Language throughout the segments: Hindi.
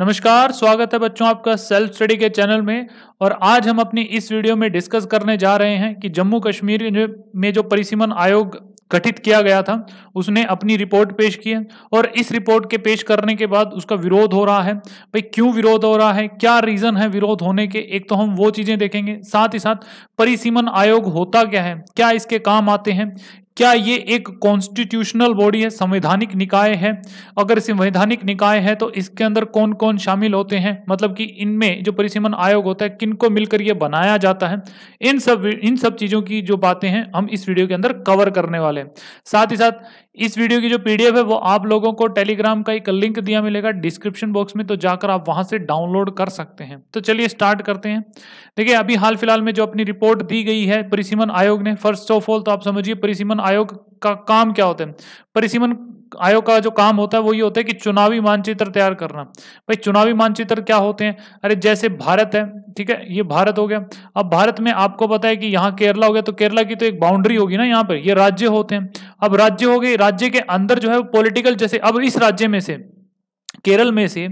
नमस्कार स्वागत है बच्चों आपका सेल्फ स्टडी के चैनल में और आज हम अपनी इस वीडियो में डिस्कस करने जा रहे हैं कि जम्मू कश्मीर में जो परिसीमन आयोग गठित किया गया था उसने अपनी रिपोर्ट पेश की है और इस रिपोर्ट के पेश करने के बाद उसका विरोध हो रहा है भाई क्यों विरोध हो रहा है क्या रीज़न है विरोध होने के एक तो हम वो चीज़ें देखेंगे साथ ही साथ परिसीमन आयोग होता क्या है क्या इसके काम आते हैं क्या ये एक कॉन्स्टिट्यूशनल बॉडी है संवैधानिक निकाय है अगर संवैधानिक निकाय है तो इसके अंदर कौन कौन शामिल होते हैं मतलब कि इनमें जो परिसीमन आयोग होता है किनको मिलकर ये बनाया जाता है इन सब इन सब चीज़ों की जो बातें हैं हम इस वीडियो के अंदर कवर करने वाले हैं साथ ही साथ इस वीडियो की जो पीडीएफ है वो आप लोगों को टेलीग्राम का एक लिंक दिया मिलेगा डिस्क्रिप्शन बॉक्स में तो जाकर आप वहां से डाउनलोड कर सकते हैं तो चलिए स्टार्ट करते हैं देखिए अभी हाल फिलहाल में जो अपनी रिपोर्ट दी गई है परिसीमन आयोग ने फर्स्ट ऑफ ऑल तो आप समझिए परिसीमन आयोग का काम क्या होता है परिसीमन आयोग का जो काम होता है वो ये होता है कि चुनावी मानचित्र तैयार करना भाई चुनावी मानचित्र क्या होते हैं अरे जैसे भारत है ठीक है ये भारत हो गया अब भारत में आपको पता है कि यहाँ केरला हो गया तो केरला की तो एक बाउंड्री होगी ना यहाँ पर ये राज्य होते हैं अब राज्य हो गए राज्य के अंदर जो है वो पॉलिटिकल जैसे अब इस राज्य में से केरल में से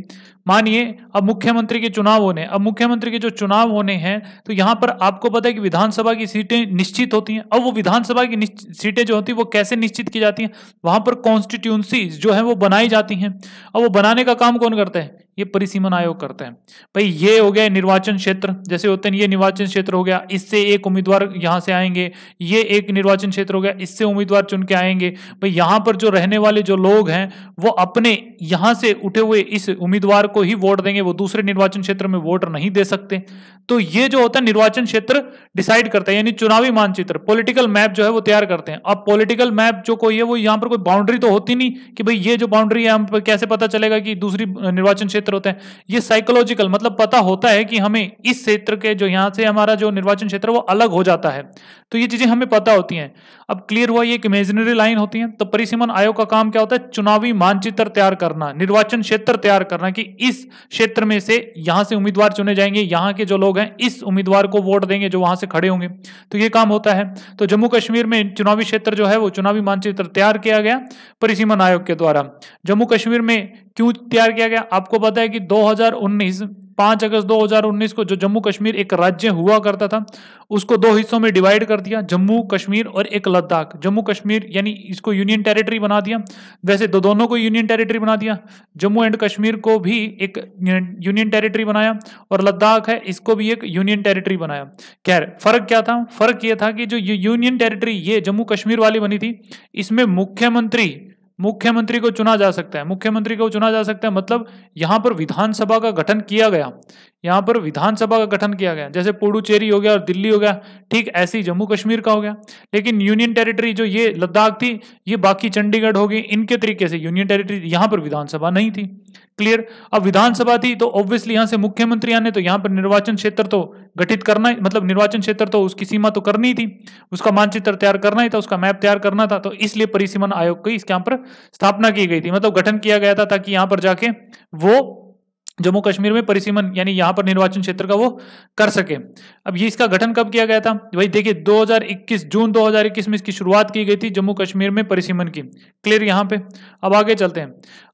मानिए अब मुख्यमंत्री के चुनाव होने अब मुख्यमंत्री के जो चुनाव होने हैं तो यहाँ पर आपको पता है कि विधानसभा की सीटें निश्चित होती हैं अब वो विधानसभा की सीटें जो होती हैं वो कैसे निश्चित की जाती हैं वहाँ पर कॉन्स्टिट्यूंसीज जो है वो बनाई जाती हैं अब वो बनाने का काम कौन करता है ये परिसीमन आयोग करते हैं भाई ये हो गया निर्वाचन क्षेत्र जैसे होते हैं ये निर्वाचन क्षेत्र हो गया इससे एक उम्मीदवार यहाँ से आएंगे ये एक निर्वाचन क्षेत्र हो गया इससे उम्मीदवार चुन के आएंगे भाई यहाँ पर जो रहने वाले जो लोग हैं वो अपने यहाँ से उठे हुए इस उम्मीदवार को ही वोट देंगे वो दूसरे निर्वाचन क्षेत्र में वोट नहीं दे सकते तो ये जो होता है निर्वाचन क्षेत्र डिसाइड करता है यानी चुनावी मानचित्र पोलिटिकल मैप जो है वो तैयार करते हैं अब पोलिटिकल मैप जो कोई है वो यहाँ पर कोई बाउंड्री तो होती नहीं कि भाई ये जो बाउंड्री है हम कैसे पता चलेगा कि दूसरी निर्वाचन क्षेत्र क्षेत्र होते हैं ये साइकोलॉजिकल मतलब पता होता है कि हमें इस क्षेत्र के जो यहाँ से हमारा जो निर्वाचन क्षेत्र वो अलग हो जाता है तो ये चीजें हमें पता होती हैं अब क्लियर हुआ ये एक इमेजिनरी लाइन होती है तो परिसीमन आयोग का काम क्या होता है चुनावी मानचित्र तैयार करना निर्वाचन क्षेत्र तैयार करना कि इस क्षेत्र में से यहाँ से उम्मीदवार चुने जाएंगे यहाँ के जो लोग हैं इस उम्मीदवार को वोट देंगे जो वहां से खड़े होंगे तो ये काम होता है तो जम्मू कश्मीर में चुनावी क्षेत्र जो है वो चुनावी मानचित्र तैयार किया गया परिसीमन आयोग के द्वारा जम्मू कश्मीर में क्यों तैयार किया गया आपको पता है कि 2019 5 अगस्त 2019 को जो जम्मू कश्मीर एक राज्य हुआ करता था उसको दो हिस्सों में डिवाइड कर दिया जम्मू कश्मीर और एक लद्दाख जम्मू कश्मीर यानी इसको यूनियन टेरिटरी बना दिया वैसे दो दोनों को यूनियन टेरिटरी बना दिया जम्मू एंड कश्मीर को भी एक यूनियन टेरिटरी बनाया और लद्दाख है इसको भी एक यूनियन टेरिटरी बनाया खैर फर्क क्या था फर्क ये था कि जो यूनियन टेरिटरी ये जम्मू कश्मीर वाली बनी थी इसमें मुख्यमंत्री मुख्यमंत्री को चुना जा सकता है मुख्यमंत्री को चुना जा सकता है मतलब यहां पर विधानसभा का गठन किया गया यहाँ पर विधानसभा का गठन किया गया जैसे पुडुचेरी हो गया और दिल्ली हो गया ठीक ऐसे ही जम्मू कश्मीर का हो गया लेकिन यूनियन टेरिटरी जो ये लद्दाख थी ये बाकी चंडीगढ़ होगी इनके तरीके से यूनियन टेरिटरी यहाँ पर विधानसभा नहीं थी क्लियर अब विधानसभा थी तो ऑब्वियसली यहाँ से मुख्यमंत्री आने तो यहाँ पर निर्वाचन क्षेत्र तो गठित करना ही मतलब निर्वाचन क्षेत्र तो उसकी सीमा तो करनी थी उसका मानचित्र तैयार करना ही था उसका मैप तैयार करना था तो इसलिए परिसीमन आयोग की इसके यहाँ पर स्थापना की गई थी मतलब गठन किया गया था ताकि यहाँ पर जाके वो जम्मू कश्मीर में परिसीमन यानी यहाँ पर निर्वाचन क्षेत्र का वो कर सके अब ये इसका गठन कब किया गया था भाई देखिए 2021 जून 2021 में इसकी शुरुआत की गई थी जम्मू कश्मीर में परिसीमन की क्लियर यहाँ पे अब आगे चलते हैं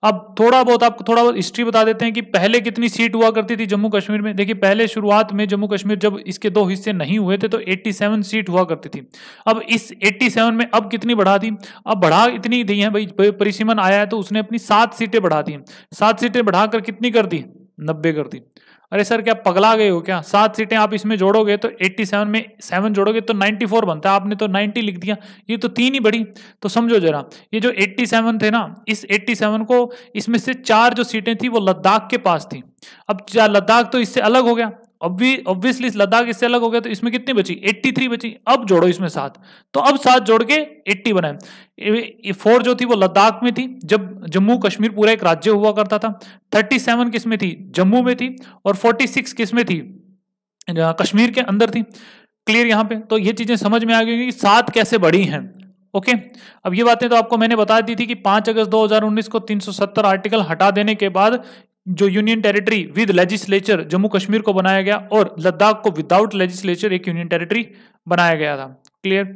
अब थोड़ा बहुत आपको थोड़ा बहुत हिस्ट्री बता देते हैं कि पहले कितनी सीट हुआ करती थी जम्मू कश्मीर में देखिए पहले शुरुआत में जम्मू कश्मीर जब इसके दो हिस्से नहीं हुए थे तो एट्टी सीट हुआ करती थी अब इस एट्टी में अब कितनी बढ़ा दी अब बढ़ा इतनी दी है भाई परिसीमन आया है तो उसने अपनी सात सीटें बढ़ा दी सात सीटें बढ़ाकर कितनी कर दी नब्बे कर दी अरे सर क्या पगला गए हो क्या सात सीटें आप इसमें जोड़ोगे तो 87 में सेवन जोड़ोगे तो 94 बनता है आपने तो 90 लिख दिया ये तो तीन ही बढ़ी तो समझो जरा ये जो 87 थे ना इस 87 को इसमें से चार जो सीटें थी वो लद्दाख के पास थी अब लद्दाख तो इससे अलग हो गया ऑब्वियसली लद्दाख इससे अलग हो गया तो इसमें कितनी बची 83 बची अब जोड़ो इसमें सात तो अब सात जोड़ के 80 बनाए फोर जो थी वो लद्दाख में थी जब जम्मू कश्मीर पूरा एक राज्य हुआ करता था 37 सेवन किसमें थी जम्मू में थी और 46 सिक्स किसमें थी कश्मीर के अंदर थी क्लियर यहाँ पे तो ये चीजें समझ में आ गई कि सात कैसे बड़ी हैं ओके अब ये बातें तो आपको मैंने बता दी थी कि 5 अगस्त 2019 को 370 आर्टिकल हटा देने के बाद जो union territory with legislature Jammu Kashmir को बनाया गया और लद्दाख को विदाउट लेजिस्लेचर एक यूनियन टेरिटरी बनाया गया था क्लियर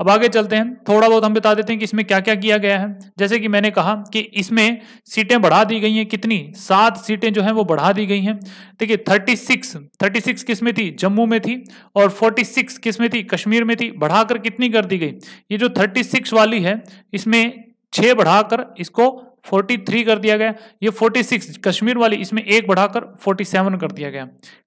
अब आगे चलते हैं थोड़ा बहुत हम बता देते हैं कि इसमें क्या क्या किया गया है जैसे कि मैंने कहा कि इसमें सीटें बढ़ा दी गई हैं कितनी सात सीटें जो हैं वो बढ़ा दी गई हैं देखिए थर्टी सिक्स थर्टी सिक्स किस में थी जम्मू में थी और फोर्टी सिक्स किस में थी कश्मीर में थी बढ़ाकर कितनी कर दी गई ये जो थर्टी सिक्स वाली है इसमें छः बढ़ाकर इसको 43 कर दिया गया ये 46 कश्मीर वाली इसमें एक बढ़ाकर 47 कर दिया गया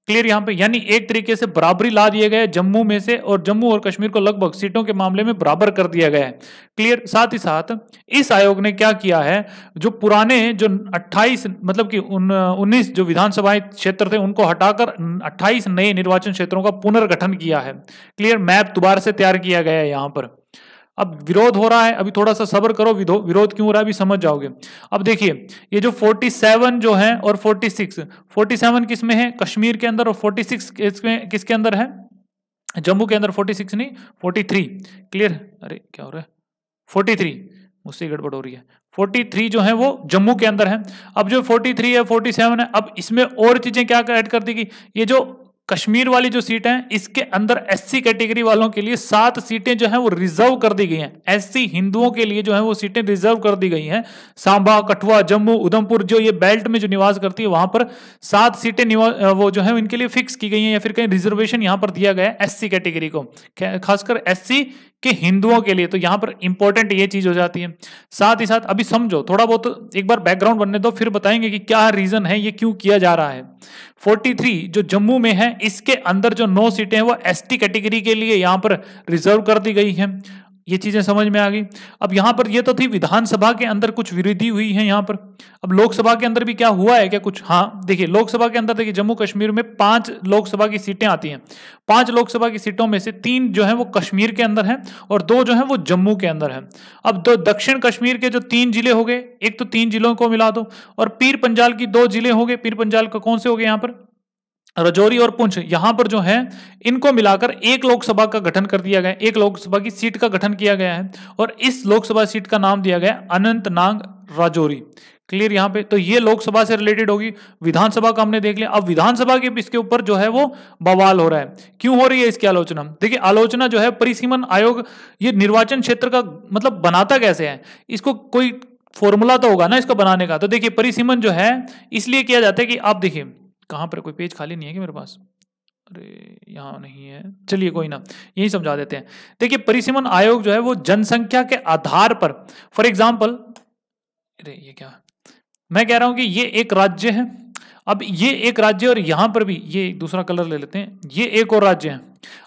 क्लियर यहाँ पे यानी एक तरीके से बराबरी ला दिए गए जम्मू में से और जम्मू और कश्मीर को लगभग सीटों के मामले में बराबर कर दिया गया है क्लियर साथ ही साथ इस आयोग ने क्या किया है जो पुराने जो 28 मतलब कि उन उन्नीस जो विधानसभा क्षेत्र थे उनको हटाकर अट्ठाईस नए निर्वाचन क्षेत्रों का पुनर्गठन किया है क्लियर मैप दोबारा से तैयार किया गया है यहाँ पर अब विरोध हो रहा है अभी थोड़ा सा सबर करो विरोध क्यों हो रहा है अभी समझ जाओगे अब देखिए ये जो 47 जो है और 46 47 किस में है कश्मीर के अंदर और 46 सिक्स किसके अंदर है जम्मू के अंदर 46 नहीं 43 क्लियर अरे क्या हो रहा है 43 मुझसे गड़बड़ हो रही है 43 जो है वो जम्मू के अंदर है अब जो 43 है 47 है अब इसमें और चीजें क्या ऐड कर देगी ये जो कश्मीर वाली जो सीट है इसके अंदर एससी कैटेगरी वालों के लिए सात सीटें जो है वो रिजर्व कर दी गई हैं एससी हिंदुओं के लिए जो है वो सीटें रिजर्व कर दी गई हैं सांबा कठुआ जम्मू उधमपुर जो ये बेल्ट में जो निवास करती है वहां पर सात सीटें वो जो है इनके लिए फिक्स की गई हैं या फिर कहीं रिजर्वेशन यहां पर दिया गया है एस कैटेगरी को खासकर एस कि हिंदुओं के लिए तो यहां पर इंपॉर्टेंट ये चीज हो जाती है साथ ही साथ अभी समझो थोड़ा बहुत एक बार बैकग्राउंड बनने दो फिर बताएंगे कि क्या रीजन है ये क्यों किया जा रहा है 43 जो जम्मू में है इसके अंदर जो नौ सीटें हैं वो एसटी कैटेगरी के लिए यहां पर रिजर्व कर दी गई हैं ये चीजें समझ में आ गई अब यहां पर ये तो थी विधानसभा के अंदर कुछ वृद्धि हुई है यहां पर अब लोकसभा के अंदर भी क्या हुआ है क्या कुछ हाँ देखिए लोकसभा के अंदर देखिए जम्मू कश्मीर में पांच लोकसभा की सीटें आती हैं पांच लोकसभा की सीटों में से तीन जो है वो कश्मीर के अंदर है और दो जो है वो जम्मू के अंदर है अब दो दक्षिण कश्मीर के जो तीन जिले हो गए एक तो तीन जिलों को मिला दो और पीर पंजाल की दो जिले हो गए पीर पंजाल का कौन से हो गए यहां पर रजौरी और पुंछ यहां पर जो है इनको मिलाकर एक लोकसभा का गठन कर दिया गया एक लोकसभा की सीट का गठन किया गया है और इस लोकसभा सीट का नाम दिया गया अनंतनाग राजौरी क्लियर यहाँ पे तो ये लोकसभा से रिलेटेड होगी विधानसभा का हमने देख लिया अब विधानसभा के इसके ऊपर जो है वो बवाल हो रहा है क्यों हो रही है इसकी आलोचना देखिए आलोचना जो है परिसीमन आयोग ये निर्वाचन क्षेत्र का मतलब बनाता कैसे है इसको कोई फॉर्मूला तो होगा ना इसको बनाने का तो देखिए परिसीमन जो है इसलिए किया जाता है कि आप देखिए कहाँ पर कोई पेज खाली नहीं है कि मेरे पास अरे यहाँ नहीं है चलिए कोई ना यही समझा देते हैं देखिए परिसीमन आयोग जो है वो जनसंख्या के आधार पर फॉर एग्जाम्पल अरे ये क्या मैं कह रहा हूँ कि ये एक राज्य है अब ये एक राज्य और यहाँ पर भी ये दूसरा कलर ले लेते हैं ये एक और राज्य है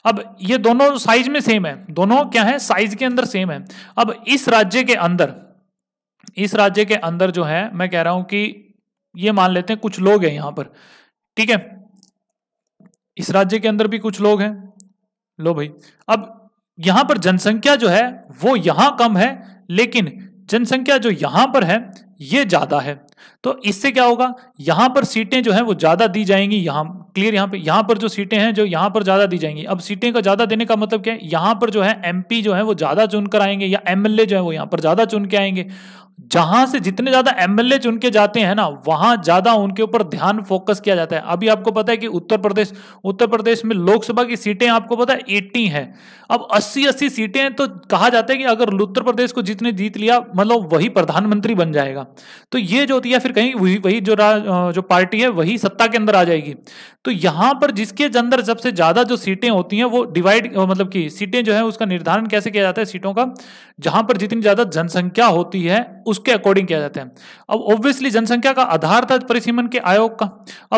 अब ये दोनों साइज में सेम है दोनों क्या है साइज के अंदर सेम है अब इस राज्य के अंदर इस राज्य के अंदर जो है मैं कह रहा हूं कि ये मान लेते हैं कुछ लोग हैं यहां पर ठीक है इस राज्य के अंदर भी कुछ लोग हैं लो भाई अब यहां पर जनसंख्या जो है वो यहां कम है लेकिन जनसंख्या जो यहां पर है ये ज्यादा है तो इससे क्या होगा यहां पर सीटें जो है वो ज्यादा दी जाएंगी यहां क्लियर यहां पे यहां पर जो सीटें हैं जो यहां पर ज्यादा दी जाएंगी अब सीटें का ज्यादा देने का मतलब क्या है यहां पर जो है एमपी जो है वो ज्यादा चुनकर आएंगे या एमएलए जो है वो यहां पर ज्यादा चुन के आएंगे जहां से जितने ज्यादा एमएलए चुन के जाते हैं ना वहां ज्यादा उनके ऊपर ध्यान फोकस किया जाता है अभी आपको पता है कि उत्तर प्रदेश उत्तर प्रदेश में लोकसभा की सीटें आपको पता है एट्टी हैं अब अस्सी अस्सी सीटें हैं तो कहा जाता है कि अगर उत्तर प्रदेश को जितने जीत लिया मतलब वही प्रधानमंत्री बन जाएगा तो ये जो होती है फिर कहीं वही वही जो जो पार्टी है वही सत्ता के अंदर आ जाएगी तो यहां पर जिसके अंदर सबसे ज्यादा जो सीटें होती हैं वो डिवाइड मतलब कि सीटें जो है उसका निर्धारण कैसे किया जाता है सीटों का जहां पर जितनी ज्यादा जनसंख्या होती है उसके अकॉर्डिंग किया जाता है अब ऑब्वियसली जनसंख्या का आधार था परिसीमन के आयोग का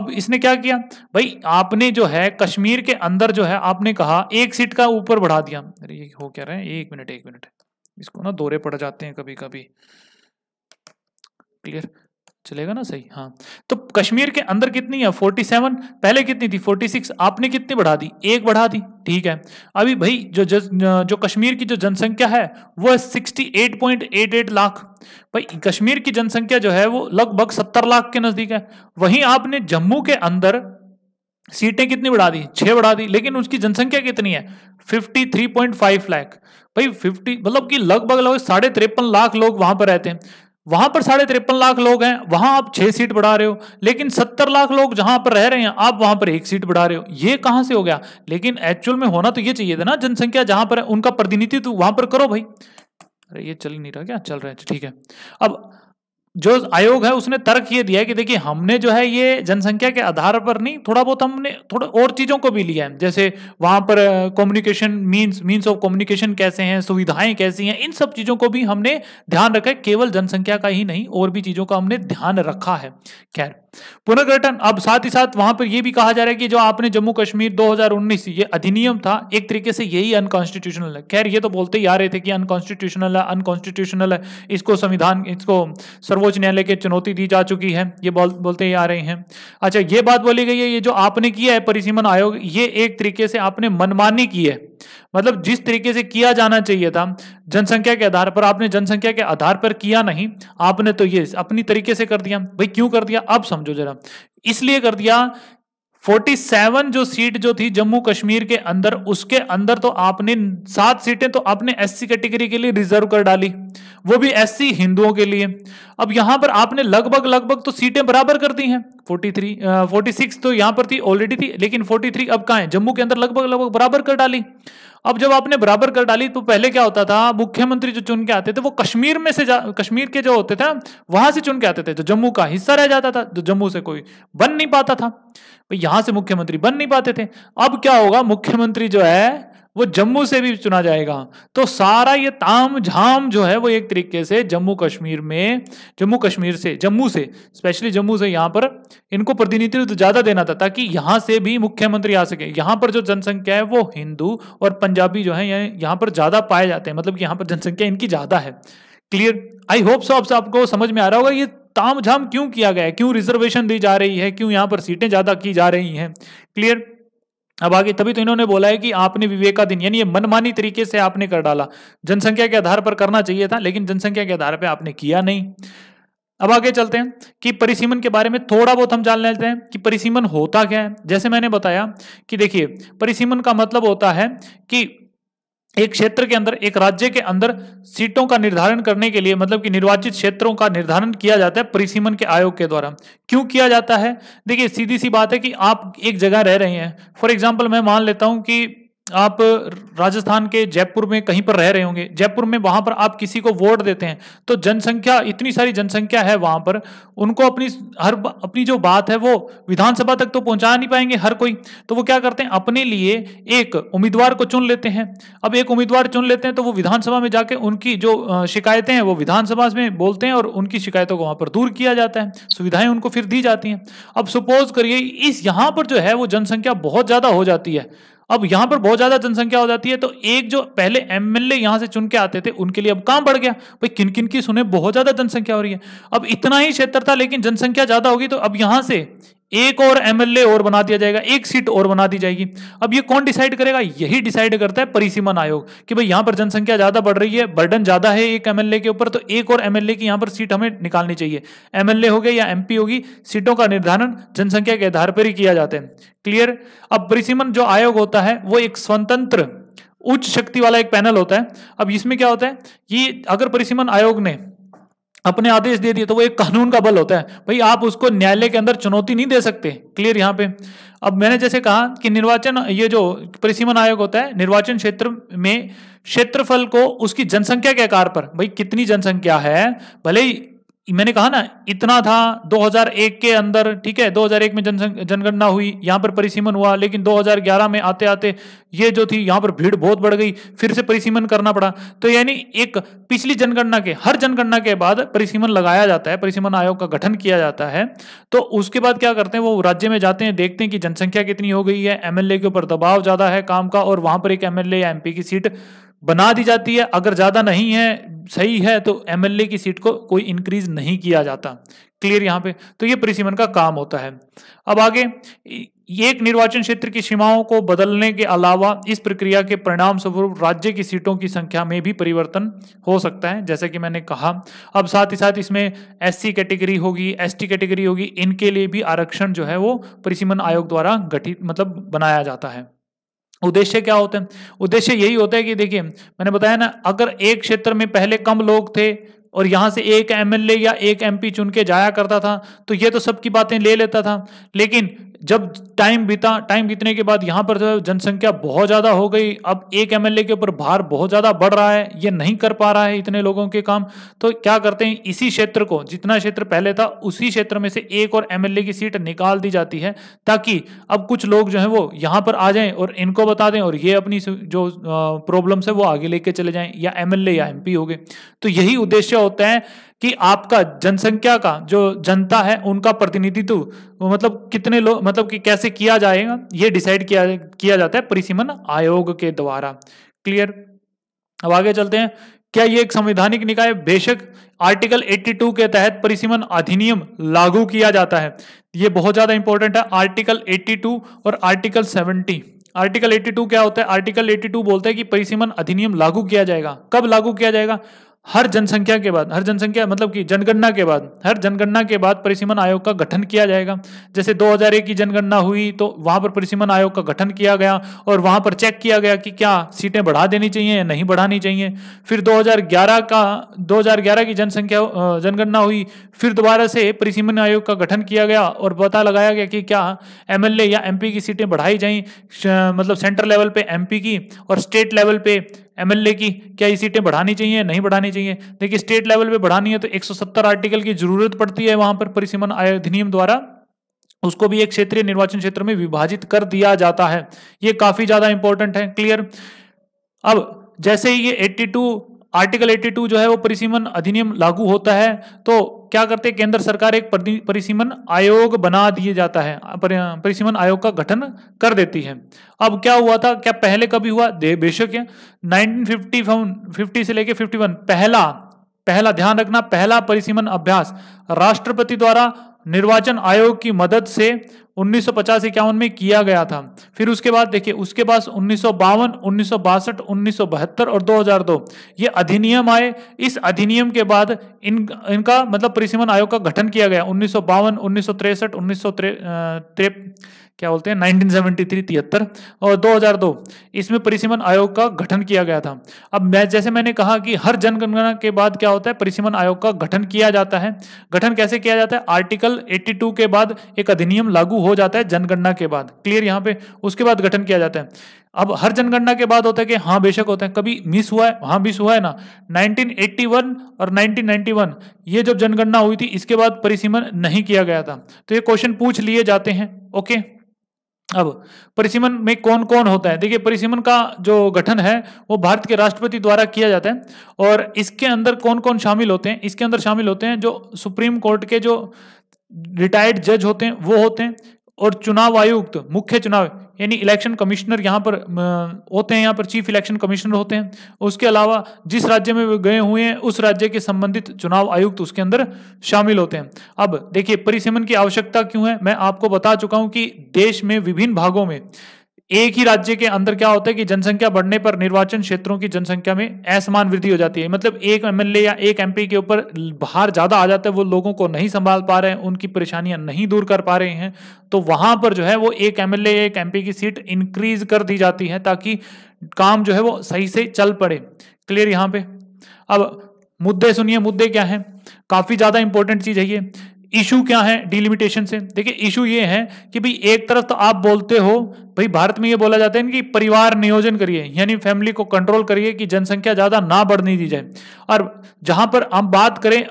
अब इसने क्या किया भाई आपने जो है कश्मीर के अंदर जो है आपने कहा एक सीट का ऊपर बढ़ा दिया अरे ये हो क्या रहे हैं एक मिनट एक मिनट इसको ना दौरे पड़ जाते हैं कभी कभी क्लियर चलेगा ना सही हाँ तो कश्मीर के अंदर कितनी है 47 पहले कितनी थी 46 आपने कितनी बढ़ा दी एक बढ़ा दी ठीक है अभी भाई जो ज, जो कश्मीर की जो जनसंख्या है वो है 68.88 लाख भाई कश्मीर की जनसंख्या जो है वो लगभग 70 लाख के नज़दीक है वहीं आपने जम्मू के अंदर सीटें कितनी बढ़ा दी छह बढ़ा दी लेकिन उसकी जनसंख्या कितनी है 53.5 लाख भाई 50 मतलब कि लगभग लगभग साढ़े तिरपन लाख लोग वहां पर रहते हैं वहां पर साढ़े तिरपन लाख लोग हैं वहां आप छह सीट बढ़ा रहे हो लेकिन सत्तर लाख लोग जहां पर रह रहे हैं आप वहां पर एक सीट बढ़ा रहे हो ये कहां से हो गया लेकिन एक्चुअल में होना तो ये चाहिए था ना जनसंख्या जहां पर है उनका प्रतिनिधित्व वहां पर करो भाई अरे ये चल नहीं रहा क्या चल रहे ठीक है अब जो आयोग है उसने तर्क ये दिया है कि देखिए हमने जो है ये जनसंख्या के आधार पर नहीं थोड़ा बहुत हमने थोड़ा और चीज़ों को भी लिया है जैसे वहां पर communication means means of communication कैसे हैं सुविधाएं कैसी हैं इन सब चीज़ों को भी हमने ध्यान रखा है केवल जनसंख्या का ही नहीं और भी चीज़ों का हमने ध्यान रखा है खैर पुनर्गठन अब साथ ही साथ वहां पर यह भी कहा जा रहा है कि जो आपने जम्मू कश्मीर 2019 ये अधिनियम था एक तरीके से यही अनकॉन्स्टिट्यूशनल है खैर ये तो बोलते ही आ रहे थे कि अनकॉन्स्टिट्यूशनल है अनकॉन्स्टिट्यूशनल है इसको संविधान इसको सर्वोच्च न्यायालय के चुनौती दी जा चुकी है ये बोल, बोलते ही आ रहे हैं अच्छा ये बात बोली गई है ये जो आपने किया है परिसीमन आयोग ये एक तरीके से आपने मनमानी की है मतलब जिस तरीके से किया जाना चाहिए था जनसंख्या के आधार पर आपने जनसंख्या के आधार पर किया नहीं आपने तो ये अपनी तरीके से कर दिया भाई क्यों कर दिया अब समझो जरा इसलिए कर दिया 47 जो सीट जो थी जम्मू कश्मीर के अंदर उसके अंदर तो आपने सात सीटें तो आपने एससी कैटेगरी के लिए रिजर्व कर डाली वो भी एससी हिंदुओं के लिए अब यहां पर आपने लगभग लगभग तो सीटें बराबर कर दी हैं 43 46 तो यहां पर थी ऑलरेडी थी लेकिन 43 अब कहा है जम्मू के अंदर लगभग लगभग बराबर कर डाली अब जब आपने बराबर कर डाली तो पहले क्या होता था मुख्यमंत्री जो चुन के आते थे वो कश्मीर में से कश्मीर के जो होते थे वहां से चुन के आते थे जो जम्मू का हिस्सा रह जाता था जो जम्मू से कोई बन नहीं पाता था यहां से मुख्यमंत्री बन नहीं पाते थे अब क्या होगा मुख्यमंत्री जो है वो जम्मू से भी चुना जाएगा तो सारा ये ताम झाम जो है वो एक तरीके से जम्मू कश्मीर में जम्मू कश्मीर से जम्मू से स्पेशली जम्मू से यहाँ पर इनको प्रतिनिधित्व ज़्यादा देना था ताकि यहाँ से भी मुख्यमंत्री आ सके यहाँ पर जो जनसंख्या है वो हिंदू और पंजाबी जो है यहाँ पर ज़्यादा पाए जाते हैं मतलब कि यहाँ पर जनसंख्या इनकी ज़्यादा है क्लियर आई होप सो आपको समझ में आ रहा होगा ये ताम झाम क्यों किया गया है क्यों रिजर्वेशन दी जा रही है क्यों यहाँ पर सीटें ज़्यादा की जा रही हैं क्लियर अब आगे तभी तो इन्होंने बोला है कि आपने विवेकाधीन यानी ये मनमानी तरीके से आपने कर डाला जनसंख्या के आधार पर करना चाहिए था लेकिन जनसंख्या के आधार पर आपने किया नहीं अब आगे चलते हैं कि परिसीमन के बारे में थोड़ा बहुत हम जान लेते हैं कि परिसीमन होता क्या है जैसे मैंने बताया कि देखिए परिसीमन का मतलब होता है कि एक क्षेत्र के अंदर एक राज्य के अंदर सीटों का निर्धारण करने के लिए मतलब कि निर्वाचित क्षेत्रों का निर्धारण किया जाता है परिसीमन के आयोग के द्वारा क्यों किया जाता है देखिए सीधी सी बात है कि आप एक जगह रह रहे हैं फॉर एग्जाम्पल मैं मान लेता हूं कि आप राजस्थान के जयपुर में कहीं पर रह रहे होंगे जयपुर में वहां पर आप किसी को वोट देते हैं तो जनसंख्या इतनी सारी जनसंख्या है वहां पर उनको अपनी हर अपनी जो बात है वो विधानसभा तक तो पहुंचा नहीं पाएंगे हर कोई तो वो क्या करते हैं अपने लिए एक उम्मीदवार को चुन लेते हैं अब एक उम्मीदवार चुन लेते हैं तो वो विधानसभा में जाके उनकी जो शिकायतें हैं वो विधानसभा में बोलते हैं और उनकी शिकायतों को वहां पर दूर किया जाता है सुविधाएं उनको फिर दी जाती हैं अब सपोज करिए इस यहां पर जो है वो जनसंख्या बहुत ज्यादा हो जाती है अब यहां पर बहुत ज्यादा जनसंख्या हो जाती है तो एक जो पहले एमएलए यहां से चुन के आते थे उनके लिए अब काम बढ़ गया भाई किन किन की सुने बहुत ज्यादा जनसंख्या हो रही है अब इतना ही क्षेत्र था लेकिन जनसंख्या ज्यादा होगी तो अब यहां से एक और एमएलए और बना दिया जाएगा एक सीट और बना दी जाएगी अब ये कौन डिसाइड करेगा यही डिसाइड करता है परिसीमन आयोग कि भाई यहां पर जनसंख्या ज्यादा बढ़ रही है बर्डन ज्यादा है एक एमएलए के ऊपर तो एक और एमएलए की यहां पर सीट हमें निकालनी चाहिए एमएलए हो या एमपी होगी सीटों का निर्धारण जनसंख्या के आधार पर ही किया जाता है क्लियर अब परिसीमन जो आयोग होता है वो एक स्वतंत्र उच्च शक्ति वाला एक पैनल होता है अब इसमें क्या होता है कि अगर परिसीमन आयोग ने अपने आदेश दे दिए तो वो एक कानून का बल होता है भाई आप उसको न्यायालय के अंदर चुनौती नहीं दे सकते क्लियर यहाँ पे अब मैंने जैसे कहा कि निर्वाचन ये जो परिसीमन आयोग होता है निर्वाचन क्षेत्र में क्षेत्रफल को उसकी जनसंख्या के आकार पर भाई कितनी जनसंख्या है भले ही मैंने कहा ना इतना था 2001 के अंदर ठीक है 2001 में जनगणना हुई यहां पर परिसीमन हुआ लेकिन 2011 में आते आते ये जो थी यहाँ पर भीड़ बहुत बढ़ गई फिर से परिसीमन करना पड़ा तो यानी एक पिछली जनगणना के हर जनगणना के बाद परिसीमन लगाया जाता है परिसीमन आयोग का गठन किया जाता है तो उसके बाद क्या करते हैं वो राज्य में जाते हैं देखते हैं कि जनसंख्या कितनी हो गई है एमएलए के ऊपर दबाव ज्यादा है काम का और वहां पर एक एमएलए या एमपी की सीट बना दी जाती है अगर ज़्यादा नहीं है सही है तो एमएलए की सीट को कोई इंक्रीज नहीं किया जाता क्लियर यहाँ पे तो ये परिसीमन का काम होता है अब आगे एक निर्वाचन क्षेत्र की सीमाओं को बदलने के अलावा इस प्रक्रिया के परिणाम स्वरूप राज्य की सीटों की संख्या में भी परिवर्तन हो सकता है जैसे कि मैंने कहा अब साथ ही साथ इसमें एससी कैटेगरी होगी एसटी कैटेगरी होगी इनके लिए भी आरक्षण जो है वो परिसीमन आयोग द्वारा गठित मतलब बनाया जाता है उद्देश्य क्या होते हैं उद्देश्य यही होता है कि देखिए मैंने बताया ना अगर एक क्षेत्र में पहले कम लोग थे और यहाँ से एक एमएलए या एक एमपी चुन के जाया करता था तो ये तो सबकी बातें ले लेता था लेकिन जब टाइम बीता टाइम बीतने के बाद यहाँ पर जनसंख्या बहुत ज़्यादा हो गई अब एक एमएलए के ऊपर भार बहुत ज़्यादा बढ़ रहा है ये नहीं कर पा रहा है इतने लोगों के काम तो क्या करते हैं इसी क्षेत्र को जितना क्षेत्र पहले था उसी क्षेत्र में से एक और एमएलए की सीट निकाल दी जाती है ताकि अब कुछ लोग जो है वो यहाँ पर आ जाए और इनको बता दें और ये अपनी जो प्रॉब्लम्स है वो आगे लेके चले जाएँ या एमएलए या एम हो गए तो यही उद्देश्य होता है कि आपका जनसंख्या का जो जनता है उनका प्रतिनिधित्व मतलब कितने लोग मतलब कि कैसे किया जाएगा ये डिसाइड किया किया जाता है परिसीमन आयोग के द्वारा क्लियर अब आगे चलते हैं क्या ये एक संवैधानिक निकाय बेशक आर्टिकल 82 के तहत परिसीमन अधिनियम लागू किया जाता है ये बहुत ज़्यादा इंपॉर्टेंट है आर्टिकल 82 और आर्टिकल 70 आर्टिकल 82 क्या होता है आर्टिकल 82 बोलता है कि परिसीमन अधिनियम लागू किया जाएगा कब लागू किया जाएगा हर जनसंख्या के बाद हर जनसंख्या मतलब कि जनगणना के बाद हर जनगणना के बाद परिसीमन आयोग का गठन किया जाएगा जैसे 2001 की जनगणना हुई तो वहां पर परिसीमन आयोग का गठन किया गया और वहां पर चेक किया गया कि क्या सीटें बढ़ा देनी चाहिए या नहीं बढ़ानी चाहिए फिर 2011 का 2011 की जनसंख्या जनगणना हुई फिर दोबारा से परिसीमन आयोग का गठन किया गया और पता लगाया गया कि क्या एम या एम की सीटें बढ़ाई जाएं मतलब सेंट्रल लेवल पर एम की और स्टेट लेवल पर एमएलए की क्या ये सीटें बढ़ानी चाहिए नहीं बढ़ानी चाहिए देखिए स्टेट लेवल पे बढ़ानी है तो 170 आर्टिकल की जरूरत पड़ती है वहां पर परिसीमन अधिनियम द्वारा उसको भी एक क्षेत्रीय निर्वाचन क्षेत्र में विभाजित कर दिया जाता है ये काफी ज्यादा इंपॉर्टेंट है क्लियर अब जैसे ही ये 82 आर्टिकल 82 जो है वो परिसीमन अधिनियम लागू होता है तो क्या करते हैं केंद्र सरकार एक परिसीमन आयोग बना दिया जाता है परिसीमन आयोग का गठन कर देती है अब क्या हुआ था क्या पहले कभी हुआ दे बेशक है 1950 50 से लेके 51 पहला पहला ध्यान रखना पहला परिसीमन अभ्यास राष्ट्रपति द्वारा निर्वाचन आयोग की मदद से उन्नीस सौ में किया गया था फिर उसके बाद देखिए उसके पास उन्नीस सौ बावन उन्नीस सौ बासठ उन्नीस सौ बहत्तर और 2002 ये अधिनियम आए इस अधिनियम के बाद इन इनका मतलब परिसीमन आयोग का गठन किया गया उन्नीस सौ बावन उन्नीस सौ तिरसठ उन्नीस सौ क्या बोलते हैं 1973 तिहत्तर और 2002 इसमें परिसीमन आयोग का गठन किया गया था अब मैं जैसे मैंने कहा कि हर जनगणना के बाद क्या होता है परिसीमन आयोग का गठन किया जाता है गठन कैसे किया जाता है आर्टिकल 82 के बाद एक अधिनियम लागू हो जाता है जनगणना के बाद क्लियर यहाँ पे उसके बाद गठन किया जाता है अब हर जनगणना के बाद होता है कि हाँ बेशक होता है कभी मिस हुआ है हाँ मिस हुआ है ना 1981 और 1991 ये जब जनगणना हुई थी इसके बाद परिसीमन नहीं किया गया था तो ये क्वेश्चन पूछ लिए जाते हैं ओके अब परिसीमन में कौन कौन होता है देखिए परिसीमन का जो गठन है वो भारत के राष्ट्रपति द्वारा किया जाता है और इसके अंदर कौन कौन शामिल होते हैं इसके अंदर शामिल होते हैं जो सुप्रीम कोर्ट के जो रिटायर्ड जज होते हैं वो होते हैं और चुनाव आयुक्त मुख्य चुनाव यानी इलेक्शन कमिश्नर यहाँ पर होते हैं यहाँ पर चीफ इलेक्शन कमिश्नर होते हैं उसके अलावा जिस राज्य में वे गए हुए हैं उस राज्य के संबंधित चुनाव आयुक्त उसके अंदर शामिल होते हैं अब देखिए परिसीमन की आवश्यकता क्यों है मैं आपको बता चुका हूं कि देश में विभिन्न भागों में एक ही राज्य के अंदर क्या होता है कि जनसंख्या बढ़ने पर निर्वाचन क्षेत्रों की जनसंख्या में असमान वृद्धि हो जाती है मतलब एक एमएलए या एक एमपी के ऊपर भार ज्यादा आ जाता है वो लोगों को नहीं संभाल पा रहे हैं उनकी परेशानियां नहीं दूर कर पा रहे हैं तो वहां पर जो है वो एक एमएलए या एक एमपी की सीट इंक्रीज कर दी जाती है ताकि काम जो है वो सही से चल पड़े क्लियर यहां पर अब मुद्दे सुनिए मुद्दे क्या है काफी ज्यादा इंपॉर्टेंट चीज है ये इशू क्या है डिलिमिटेशन से देखिए इशू ये है कि भाई एक तरफ तो आप बोलते हो भाई भारत में ये बोला जाता है कि परिवार नियोजन करिए यानी फैमिली को कंट्रोल करिए कि जनसंख्या ज़्यादा ना बढ़ने दी जाए और जहां पर हम बात करें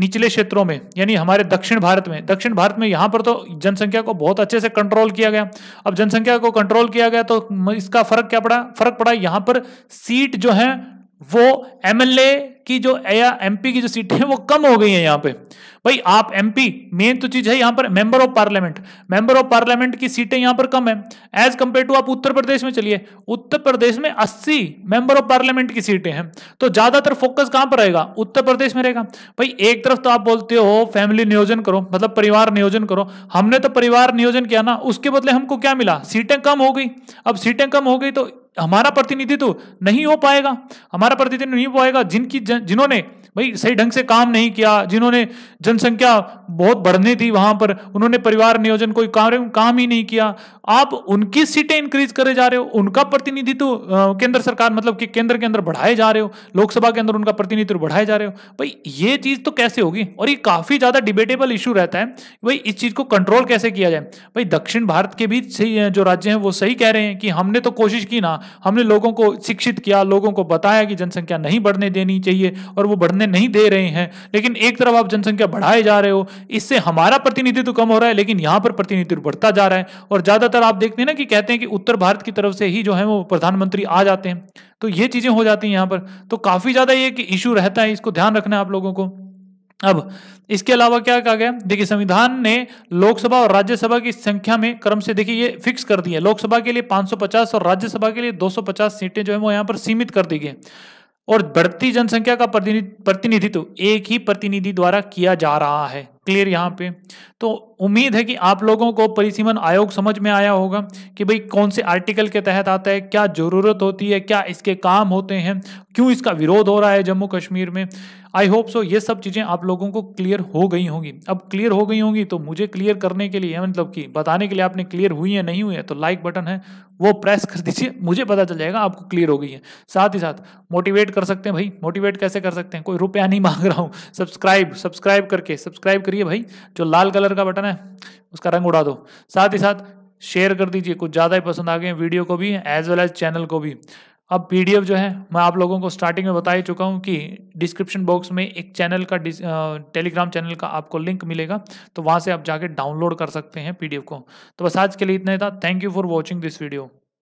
निचले क्षेत्रों में यानी हमारे दक्षिण भारत में दक्षिण भारत में यहाँ पर तो जनसंख्या को बहुत अच्छे से कंट्रोल किया गया अब जनसंख्या को कंट्रोल किया गया तो इसका फर्क क्या पड़ा फर्क पड़ा यहाँ पर सीट जो है वो एमएलए कि जो एमपी की जो सीटें हैं वो कम हो गई हैं यहाँ पे भाई आप एमपी मेन तो चीज है यहाँ पर member of parliament member of parliament की सीटें यहाँ पर कम है एज कंपेयर टू आप उत्तर प्रदेश में चलिए उत्तर प्रदेश में 80 मेंबर ऑफ पार्लियामेंट की सीटें हैं तो ज्यादातर फोकस कहां पर रहेगा उत्तर प्रदेश में रहेगा भाई एक तरफ तो आप बोलते हो फैमिली नियोजन करो मतलब परिवार नियोजन करो हमने तो परिवार नियोजन किया ना उसके बदले हमको क्या मिला सीटें कम हो गई अब सीटें कम हो गई तो हमारा प्रतिनिधित्व नहीं हो पाएगा हमारा प्रतिनिधित्व नहीं हो पाएगा जिनकी जन, जिन्होंने भाई सही ढंग से काम नहीं किया जिन्होंने जनसंख्या बहुत बढ़ने थी वहां पर उन्होंने परिवार नियोजन कोई कार्य काम ही नहीं किया आप उनकी सीटें इंक्रीज करे जा रहे हो उनका प्रतिनिधित्व केंद्र सरकार मतलब कि केंद्र के अंदर बढ़ाए जा रहे हो लोकसभा के अंदर उनका प्रतिनिधित्व बढ़ाए जा रहे हो भाई ये चीज तो कैसे होगी और ये काफी ज्यादा डिबेटेबल इशू रहता है भाई इस चीज को कंट्रोल कैसे किया जाए भाई दक्षिण भारत के भी जो राज्य हैं वो सही कह रहे हैं कि हमने तो कोशिश की ना हमने लोगों को शिक्षित किया लोगों को बताया कि जनसंख्या नहीं बढ़ने देनी चाहिए और वो बढ़ने नहीं दे रहे हैं लेकिन एक तरफ आप जनसंख्या बढ़ाए जा रहे हो इससे हमारा प्रतिनिधित्व कम हो रहा है लेकिन यहां पर प्रतिनिधित्व बढ़ता जा रहा है और ज्यादातर ज्यादातर आप देखते हैं ना कि कहते हैं कि उत्तर भारत की तरफ से ही जो है वो प्रधानमंत्री आ जाते हैं तो ये चीजें हो जाती हैं यहाँ पर तो काफी ज्यादा ये कि इशू रहता है इसको ध्यान रखना है आप लोगों को अब इसके अलावा क्या कहा गया देखिए संविधान ने लोकसभा और राज्यसभा की संख्या में क्रम से देखिए ये फिक्स कर दिया लोकसभा के लिए 550 और राज्यसभा के लिए 250 सीटें जो है वो यहाँ पर सीमित कर दी गई और बढ़ती जनसंख्या का प्रतिनिधित्व एक ही प्रतिनिधि द्वारा किया जा रहा है क्लियर यहाँ पे तो उम्मीद है कि आप लोगों को परिसीमन आयोग समझ में आया होगा कि भाई कौन से आर्टिकल के तहत आता है क्या ज़रूरत होती है क्या इसके काम होते हैं क्यों इसका विरोध हो रहा है जम्मू कश्मीर में आई होप सो ये सब चीज़ें आप लोगों को क्लियर हो गई होंगी अब क्लियर हो गई होंगी तो मुझे क्लियर करने के लिए मतलब कि बताने के लिए आपने क्लियर हुई है नहीं हुई है तो लाइक बटन है वो प्रेस कर दीजिए मुझे पता चल जाएगा आपको क्लियर हो गई है साथ ही साथ मोटिवेट कर सकते हैं भाई मोटिवेट कैसे कर सकते हैं कोई रुपया नहीं मांग रहा हूँ सब्सक्राइब सब्सक्राइब करके सब्सक्राइब करिए करिए भाई जो लाल कलर का बटन है उसका रंग उड़ा दो साथ ही साथ शेयर कर दीजिए कुछ ज़्यादा ही पसंद आ गए वीडियो को भी एज वेल एज चैनल को भी अब पी जो है मैं आप लोगों को स्टार्टिंग में बता ही चुका हूँ कि डिस्क्रिप्शन बॉक्स में एक चैनल का टेलीग्राम चैनल का आपको लिंक मिलेगा तो वहाँ से आप जाके डाउनलोड कर सकते हैं पी को तो बस आज के लिए इतना ही था thank you for watching this video